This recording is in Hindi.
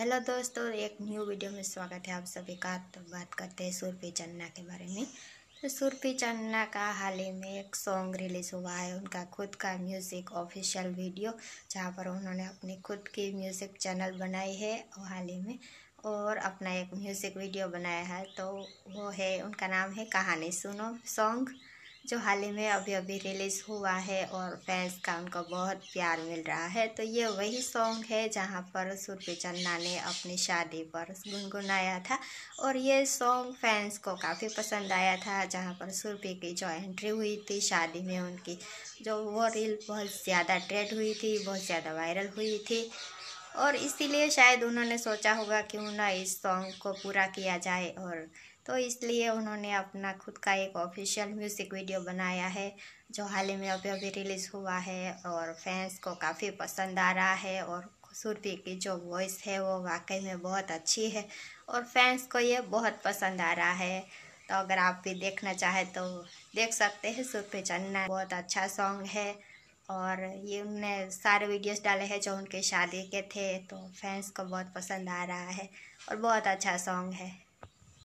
हेलो दोस्तों एक न्यू वीडियो में स्वागत है आप सभी का तो बात करते हैं सुरभि चन्ना के बारे में तो सुरभि चन्ना का हाल ही में एक सॉन्ग रिलीज़ हुआ है उनका खुद का म्यूज़िक ऑफिशियल वीडियो जहाँ पर उन्होंने अपनी खुद की म्यूज़िक चैनल बनाई है हाल ही में और अपना एक म्यूज़िक वीडियो बनाया है तो वो है उनका नाम है कहानी सुनो सॉन्ग जो हाल ही में अभी अभी रिलीज़ हुआ है और फैंस का उनको बहुत प्यार मिल रहा है तो ये वही सॉन्ग है जहाँ पर सुरभि चन्ना ने अपनी शादी पर गुनगुनाया था और ये सॉन्ग फैंस को काफ़ी पसंद आया था जहाँ पर सुरभि की जो एंट्री हुई थी शादी में उनकी जो वो रील बहुत ज़्यादा ट्रेड हुई थी बहुत ज़्यादा वायरल हुई थी और इसीलिए शायद उन्होंने सोचा होगा क्यों ना इस सॉन्ग को पूरा किया जाए और तो इसलिए उन्होंने अपना खुद का एक ऑफिशियल म्यूज़िक वीडियो बनाया है जो हाल ही में अभी अभी रिलीज़ हुआ है और फैंस को काफ़ी पसंद आ रहा है और सुरभि की जो वॉइस है वो वाकई में बहुत अच्छी है और फैंस को ये बहुत पसंद आ रहा है तो अगर आप भी देखना चाहें तो देख सकते हैं सुरभि चन्ना बहुत अच्छा सॉन्ग है और ये उनने सारे वीडियोस डाले हैं जो उनके शादी के थे तो फैंस को बहुत पसंद आ रहा है और बहुत अच्छा सॉन्ग है